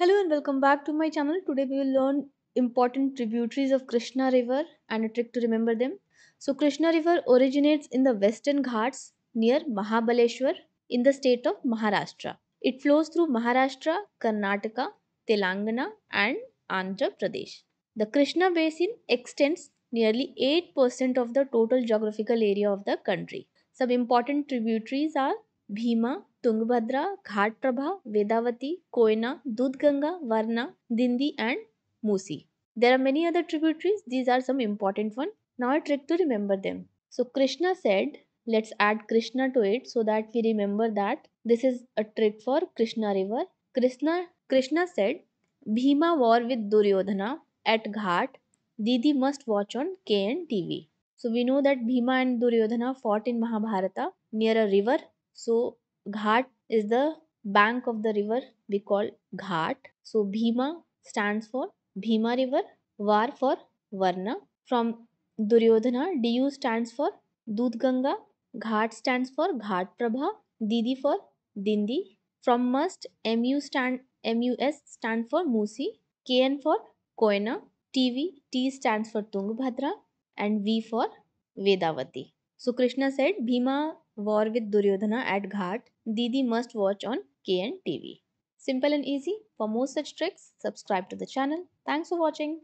Hello and welcome back to my channel. Today we will learn important tributaries of Krishna river and a trick to remember them. So Krishna river originates in the western Ghats near Mahabaleshwar in the state of Maharashtra. It flows through Maharashtra, Karnataka, Telangana and Andhra Pradesh. The Krishna basin extends nearly 8% of the total geographical area of the country. Some important tributaries are Bhima Tungabhadra Ghat Prabha Vedavati Koyna Dudhganga Warna Dindi and Musi there are many other tributaries these are some important one now I trick to remember them so Krishna said let's add Krishna to it so that we remember that this is a trick for Krishna river Krishna Krishna said Bhima war with Duryodhana at Ghat दीदी must watch on K N T V so we know that Bhima and Duryodhana fought in Mahabharata near a river So Ghat is the bank of the river we call Ghat. So Bhima stands for Bhima river, Var for Varna. From Duryodhana, Du stands for Dudganga, Ghat stands for Ghat Prabha, Didi for Dindi. From Must, MU stand, MUS stand for Musi, KN for Koina, TV, T stands for Tungbhadra and V for Vedavati. So Krishna said Bhima War with Duryodhana at Ghat, Didi must watch on KN TV. Simple and easy. For more such tricks, subscribe to the channel. Thanks for watching.